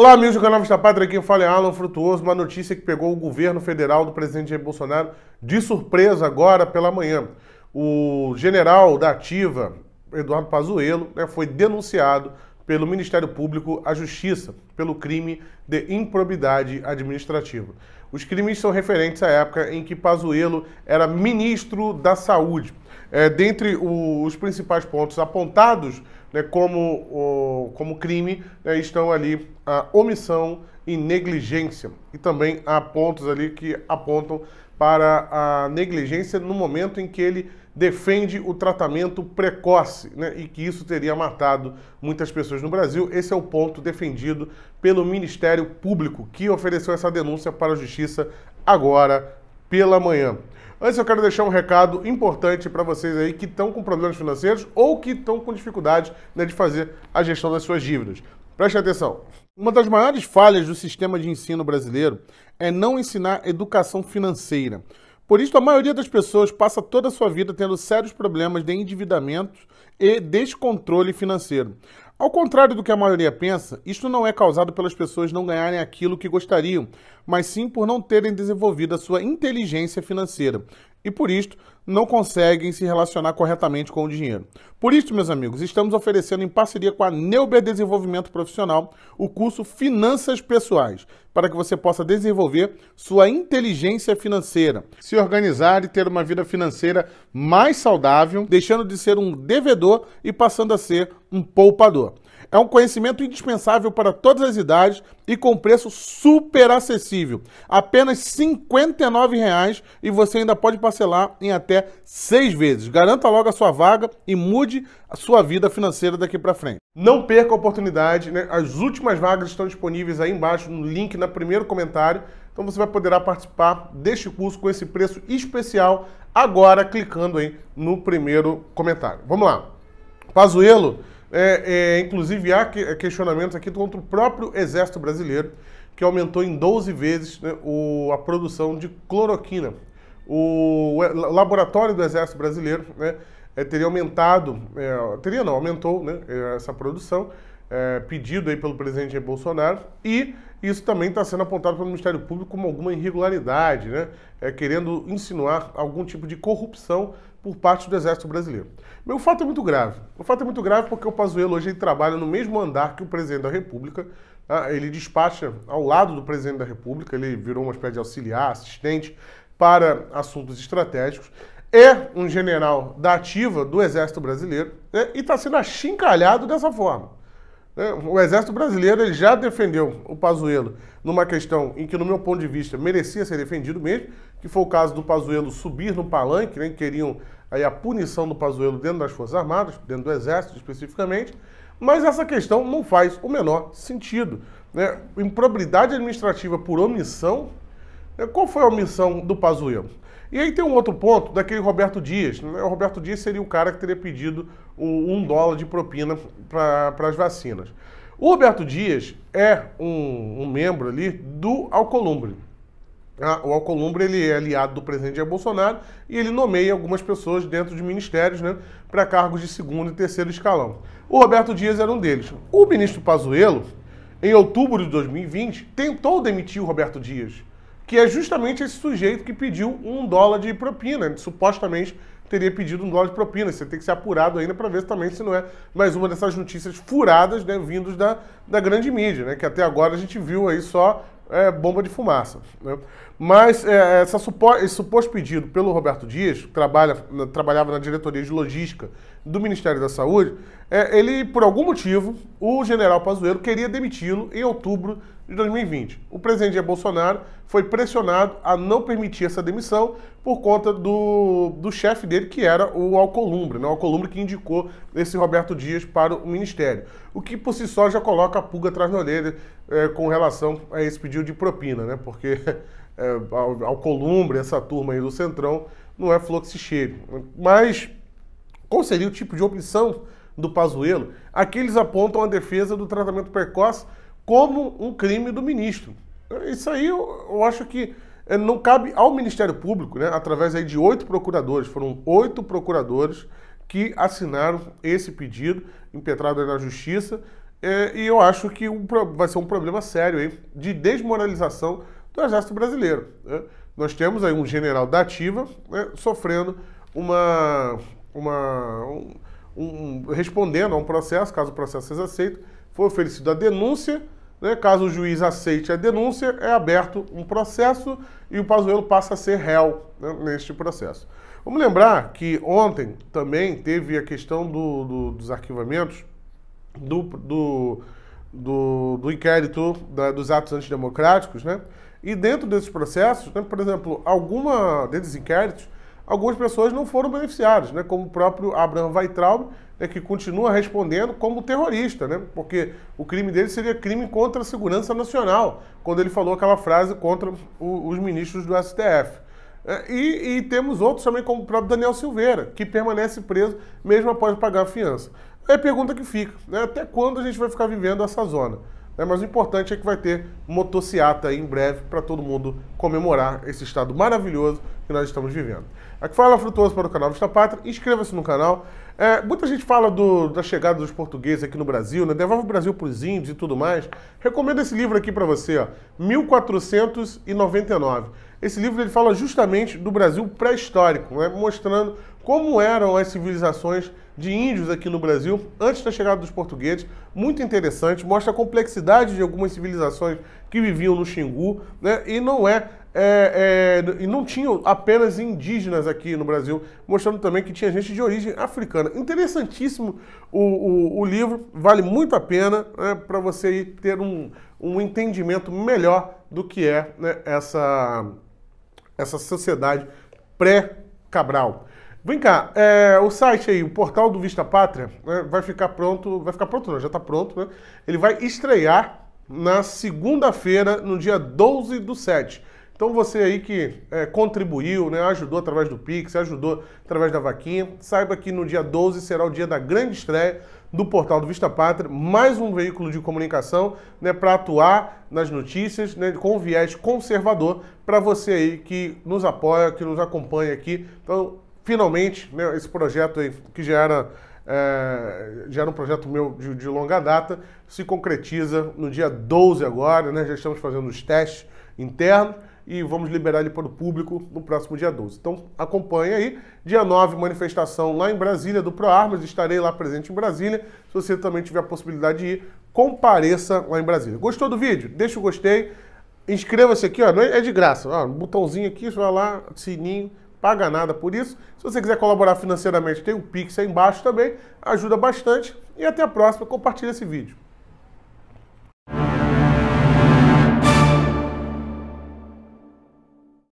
Olá, amigos do canal Vista Pátria, aqui fala é Alan Frutuoso, uma notícia que pegou o governo federal do presidente Jair Bolsonaro de surpresa agora pela manhã. O general da ativa, Eduardo Pazuello, né, foi denunciado pelo Ministério Público à Justiça pelo crime de improbidade administrativa. Os crimes são referentes à época em que Pazuello era ministro da Saúde. É, dentre os principais pontos apontados né, como, o, como crime né, estão ali a omissão e negligência. E também há pontos ali que apontam para a negligência no momento em que ele defende o tratamento precoce né, e que isso teria matado muitas pessoas no Brasil. Esse é o ponto defendido pelo Ministério Público, que ofereceu essa denúncia para a Justiça agora pela manhã. Antes eu quero deixar um recado importante para vocês aí que estão com problemas financeiros ou que estão com dificuldade né, de fazer a gestão das suas dívidas. Preste atenção. Uma das maiores falhas do sistema de ensino brasileiro é não ensinar educação financeira. Por isso, a maioria das pessoas passa toda a sua vida tendo sérios problemas de endividamento e descontrole financeiro. Ao contrário do que a maioria pensa, isto não é causado pelas pessoas não ganharem aquilo que gostariam, mas sim por não terem desenvolvido a sua inteligência financeira. E por isto, não conseguem se relacionar corretamente com o dinheiro. Por isso, meus amigos, estamos oferecendo em parceria com a Neuber Desenvolvimento Profissional o curso Finanças Pessoais, para que você possa desenvolver sua inteligência financeira, se organizar e ter uma vida financeira mais saudável, deixando de ser um devedor e passando a ser um poupador. É um conhecimento indispensável para todas as idades e com preço super acessível. Apenas R$ 59,00 e você ainda pode parcelar em até seis vezes. Garanta logo a sua vaga e mude a sua vida financeira daqui para frente. Não perca a oportunidade, né? as últimas vagas estão disponíveis aí embaixo no link, no primeiro comentário. Então você vai poderá participar deste curso com esse preço especial agora clicando aí no primeiro comentário. Vamos lá. Pazuello é, é, inclusive, há é, questionamentos aqui contra o próprio Exército Brasileiro, que aumentou em 12 vezes né, o, a produção de cloroquina. O, o, é, laboratório do Exército Brasileiro né, é, teria aumentado, é, teria não, aumentou né, essa produção é, pedido aí pelo presidente Bolsonaro e isso também está sendo apontado pelo Ministério Público como alguma irregularidade, né? É, querendo insinuar algum tipo de corrupção por parte do Exército Brasileiro. Meu o fato é muito grave. O fato é muito grave porque o Pazuello hoje trabalha no mesmo andar que o presidente da República. Tá? Ele despacha ao lado do presidente da República, ele virou uma espécie de auxiliar, assistente para assuntos estratégicos é um general da ativa do Exército Brasileiro né, e está sendo achincalhado dessa forma. É, o Exército Brasileiro ele já defendeu o Pazuello numa questão em que, no meu ponto de vista, merecia ser defendido mesmo, que foi o caso do Pazuello subir no palanque, né, queriam aí a punição do Pazuello dentro das Forças Armadas, dentro do Exército especificamente, mas essa questão não faz o menor sentido. Né? Improbidade administrativa por omissão, né? qual foi a omissão do Pazuello? E aí tem um outro ponto daquele Roberto Dias. Né? O Roberto Dias seria o cara que teria pedido o um dólar de propina para as vacinas. O Roberto Dias é um, um membro ali do Alcolumbre. Ah, o Alcolumbre ele é aliado do presidente Jair Bolsonaro e ele nomeia algumas pessoas dentro de ministérios né, para cargos de segundo e terceiro escalão. O Roberto Dias era um deles. O ministro Pazuello, em outubro de 2020, tentou demitir o Roberto Dias que é justamente esse sujeito que pediu um dólar de propina, né? supostamente teria pedido um dólar de propina. Você tem que ser apurado ainda para ver também se não é mais uma dessas notícias furadas, né, vindos da, da grande mídia, né, que até agora a gente viu aí só é, bomba de fumaça. Né? Mas é, essa supo, esse suposto pedido pelo Roberto Dias, que trabalha, trabalhava na diretoria de logística do Ministério da Saúde, é, ele, por algum motivo, o general Pazuello queria demiti-lo em outubro de 2020. O presidente Jair Bolsonaro foi pressionado a não permitir essa demissão por conta do, do chefe dele, que era o Alcolumbre, né? o Alcolumbre que indicou esse Roberto Dias para o Ministério. O que por si só já coloca a pulga atrás da orelha é, com relação a esse pedido de propina, né? porque é, Alcolumbre, essa turma aí do Centrão, não é fluxo cheio. Mas qual seria o tipo de opção do Pazuello? Aqui eles apontam a defesa do tratamento precoce como um crime do ministro. Isso aí eu, eu acho que eh, não cabe ao Ministério Público, né, através aí de oito procuradores, foram oito procuradores que assinaram esse pedido, impetrado na Justiça, é, e eu acho que um, vai ser um problema sério aí de desmoralização do Exército Brasileiro. Né? Nós temos aí um general da ativa né, sofrendo uma... uma um, um, respondendo a um processo, caso o processo seja aceito, foi oferecida a denúncia, né? Caso o juiz aceite a denúncia, é aberto um processo e o Pazuello passa a ser réu né, neste processo. Vamos lembrar que ontem também teve a questão do, do, dos arquivamentos do, do, do, do inquérito da, dos atos antidemocráticos, né? E dentro desses processos, né, por exemplo, alguma desses inquéritos, algumas pessoas não foram beneficiadas, né? como o próprio Abraham Weitraub, né, que continua respondendo como terrorista, né? porque o crime dele seria crime contra a segurança nacional, quando ele falou aquela frase contra o, os ministros do STF. É, e, e, temos outros também, como o próprio Daniel Silveira, que permanece preso mesmo após pagar a fiança. É a pergunta que fica, né? até quando a gente vai ficar vivendo essa zona? Né? Mas o importante é que vai ter motociata em breve para todo mundo comemorar esse estado maravilhoso que nós estamos vivendo. Aqui fala Frutuoso para o canal Vista Pátria. Inscreva-se no canal. É, muita gente fala do, da chegada dos portugueses aqui no Brasil, né? Devolve o Brasil para os índios e tudo mais. Recomendo esse livro aqui para você, ó, 1499. Esse livro ele fala justamente do Brasil pré-histórico, né? mostrando como eram as civilizações de índios aqui no Brasil, antes da chegada dos portugueses, muito interessante, mostra a complexidade de algumas civilizações que viviam no Xingu, né? E não é é, é, e não tinham apenas indígenas aqui no Brasil, mostrando também que tinha gente de origem africana. Interessantíssimo o, o, o livro, vale muito a pena né, para você ter um, um entendimento melhor do que é né, essa, essa sociedade pré-Cabral. Vem cá, é, o site aí, o portal do Vista Pátria, né, vai ficar pronto, vai ficar pronto não, já está pronto, né? Ele vai estrear na segunda-feira, no dia 12 do 7. Então você aí que é, contribuiu, né, ajudou através do Pix, ajudou através da vaquinha, saiba que no dia 12 será o dia da grande estreia do portal do Vista Pátria, mais um veículo de comunicação né, para atuar nas notícias né, com viés conservador para você aí que nos apoia, que nos acompanha aqui. Então finalmente, né, esse projeto aí, que já era, é, já era um projeto meu de, de, longa data, se concretiza no dia 12 agora, né, já estamos fazendo os testes internos e vamos liberar ele para o público no próximo dia 12. Então acompanhe aí. Dia 9, manifestação lá em Brasília do ProArmas, estarei lá presente em Brasília. Se você também tiver a possibilidade de ir, compareça lá em Brasília. Gostou do vídeo? Deixa o gostei. Inscreva-se aqui, ó, é, é de graça. Ó, botãozinho aqui, você vai lá, sininho, paga nada por isso. Se você quiser colaborar financeiramente, tem o Pix aí embaixo também, ajuda bastante. E até a próxima, compartilha esse vídeo.